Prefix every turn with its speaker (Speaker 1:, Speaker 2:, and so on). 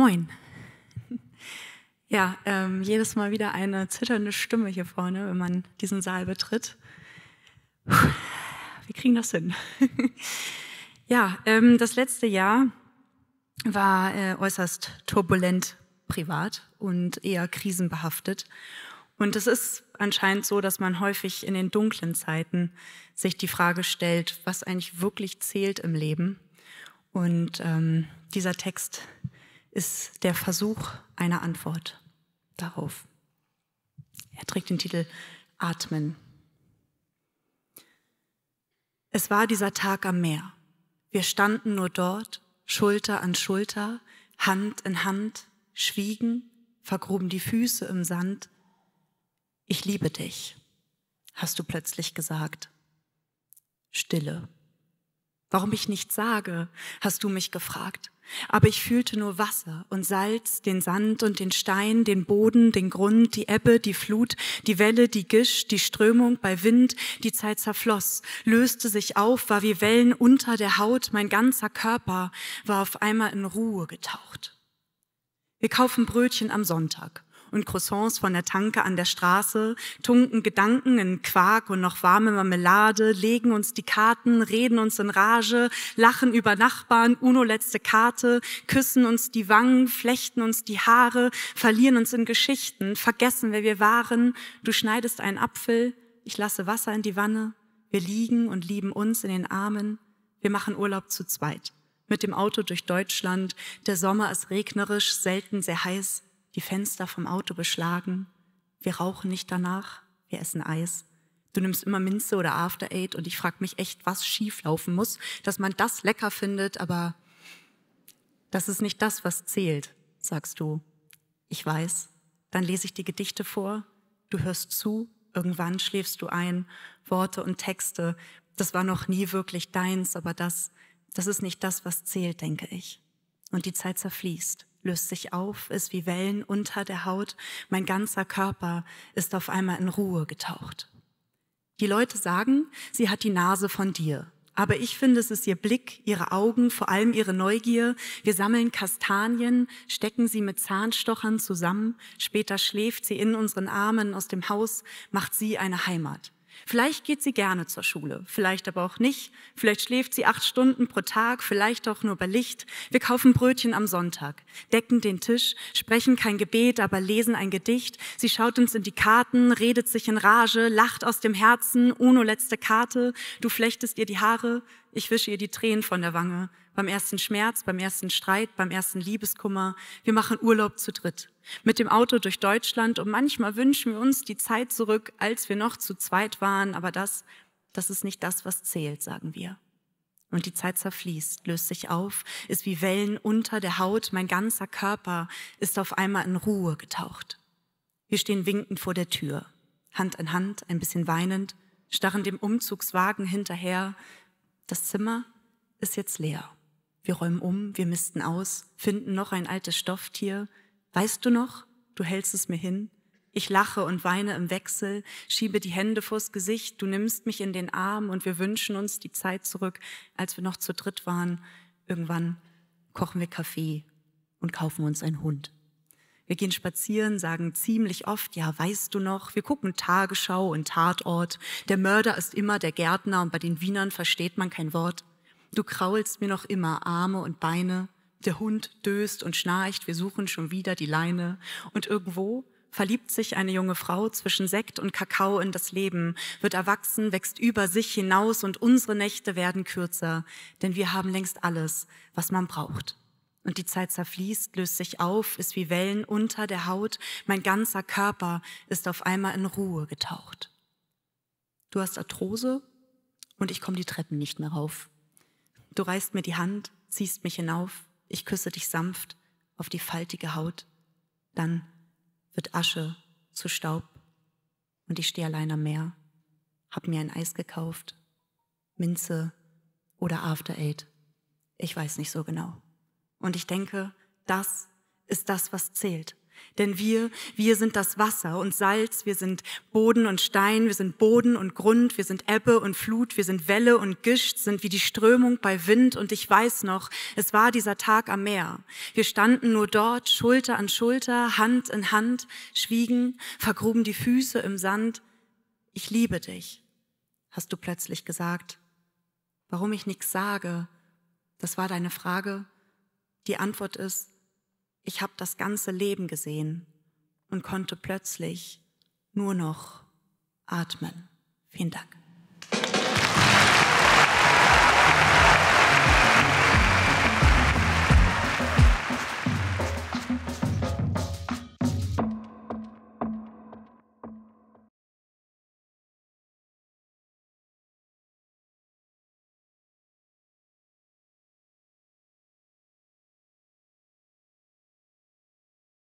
Speaker 1: Moin. Ja, ähm, jedes Mal wieder eine zitternde Stimme hier vorne, wenn man diesen Saal betritt. Puh, wir kriegen das hin. ja, ähm, das letzte Jahr war äh, äußerst turbulent privat und eher krisenbehaftet. Und es ist anscheinend so, dass man häufig in den dunklen Zeiten sich die Frage stellt, was eigentlich wirklich zählt im Leben. Und ähm, dieser Text ist der Versuch einer Antwort darauf. Er trägt den Titel Atmen. Es war dieser Tag am Meer. Wir standen nur dort, Schulter an Schulter, Hand in Hand, schwiegen, vergruben die Füße im Sand. Ich liebe dich, hast du plötzlich gesagt. Stille. Warum ich nichts sage, hast du mich gefragt. Aber ich fühlte nur Wasser und Salz, den Sand und den Stein, den Boden, den Grund, die Ebbe, die Flut, die Welle, die Gisch, die Strömung bei Wind, die Zeit zerfloss, löste sich auf, war wie Wellen unter der Haut, mein ganzer Körper war auf einmal in Ruhe getaucht. Wir kaufen Brötchen am Sonntag und Croissants von der Tanke an der Straße, tunken Gedanken in Quark und noch warme Marmelade, legen uns die Karten, reden uns in Rage, lachen über Nachbarn, Uno letzte Karte, küssen uns die Wangen, flechten uns die Haare, verlieren uns in Geschichten, vergessen, wer wir waren. Du schneidest einen Apfel, ich lasse Wasser in die Wanne, wir liegen und lieben uns in den Armen, wir machen Urlaub zu zweit mit dem Auto durch Deutschland. Der Sommer ist regnerisch, selten sehr heiß die Fenster vom Auto beschlagen, wir rauchen nicht danach, wir essen Eis. Du nimmst immer Minze oder After Eight und ich frage mich echt, was schief laufen muss, dass man das lecker findet, aber das ist nicht das, was zählt, sagst du. Ich weiß. Dann lese ich die Gedichte vor, du hörst zu, irgendwann schläfst du ein, Worte und Texte. Das war noch nie wirklich deins, aber das, das ist nicht das, was zählt, denke ich. Und die Zeit zerfließt löst sich auf, ist wie Wellen unter der Haut. Mein ganzer Körper ist auf einmal in Ruhe getaucht. Die Leute sagen, sie hat die Nase von dir. Aber ich finde, es ist ihr Blick, ihre Augen, vor allem ihre Neugier. Wir sammeln Kastanien, stecken sie mit Zahnstochern zusammen. Später schläft sie in unseren Armen aus dem Haus, macht sie eine Heimat. Vielleicht geht sie gerne zur Schule, vielleicht aber auch nicht. Vielleicht schläft sie acht Stunden pro Tag, vielleicht auch nur bei Licht. Wir kaufen Brötchen am Sonntag, decken den Tisch, sprechen kein Gebet, aber lesen ein Gedicht. Sie schaut uns in die Karten, redet sich in Rage, lacht aus dem Herzen, Uno letzte Karte. Du flechtest ihr die Haare, ich wische ihr die Tränen von der Wange beim ersten Schmerz, beim ersten Streit, beim ersten Liebeskummer. Wir machen Urlaub zu dritt. Mit dem Auto durch Deutschland und manchmal wünschen wir uns die Zeit zurück, als wir noch zu zweit waren, aber das, das ist nicht das, was zählt, sagen wir. Und die Zeit zerfließt, löst sich auf, ist wie Wellen unter der Haut, mein ganzer Körper ist auf einmal in Ruhe getaucht. Wir stehen winkend vor der Tür, Hand in Hand, ein bisschen weinend, starren dem Umzugswagen hinterher. Das Zimmer ist jetzt leer wir räumen um, wir misten aus, finden noch ein altes Stofftier. Weißt du noch, du hältst es mir hin. Ich lache und weine im Wechsel, schiebe die Hände vors Gesicht, du nimmst mich in den Arm und wir wünschen uns die Zeit zurück, als wir noch zu dritt waren. Irgendwann kochen wir Kaffee und kaufen uns einen Hund. Wir gehen spazieren, sagen ziemlich oft, ja, weißt du noch, wir gucken Tagesschau und Tatort. Der Mörder ist immer der Gärtner und bei den Wienern versteht man kein Wort. Du kraulst mir noch immer Arme und Beine. Der Hund döst und schnarcht. Wir suchen schon wieder die Leine. Und irgendwo verliebt sich eine junge Frau zwischen Sekt und Kakao in das Leben, wird erwachsen, wächst über sich hinaus und unsere Nächte werden kürzer, denn wir haben längst alles, was man braucht. Und die Zeit zerfließt, löst sich auf, ist wie Wellen unter der Haut, mein ganzer Körper ist auf einmal in Ruhe getaucht. Du hast Arthrose und ich komme die Treppen nicht mehr rauf. Du reißt mir die Hand, ziehst mich hinauf, ich küsse dich sanft auf die faltige Haut, dann wird Asche zu Staub und ich stehe allein am Meer, hab mir ein Eis gekauft, Minze oder After Eight, ich weiß nicht so genau. Und ich denke, das ist das, was zählt. Denn wir, wir sind das Wasser und Salz, wir sind Boden und Stein, wir sind Boden und Grund, wir sind Ebbe und Flut, wir sind Welle und Gischt, sind wie die Strömung bei Wind. Und ich weiß noch, es war dieser Tag am Meer. Wir standen nur dort, Schulter an Schulter, Hand in Hand, schwiegen, vergruben die Füße im Sand. Ich liebe dich, hast du plötzlich gesagt. Warum ich nichts sage, das war deine Frage. Die Antwort ist, ich habe das ganze Leben gesehen und konnte plötzlich nur noch atmen. Vielen Dank.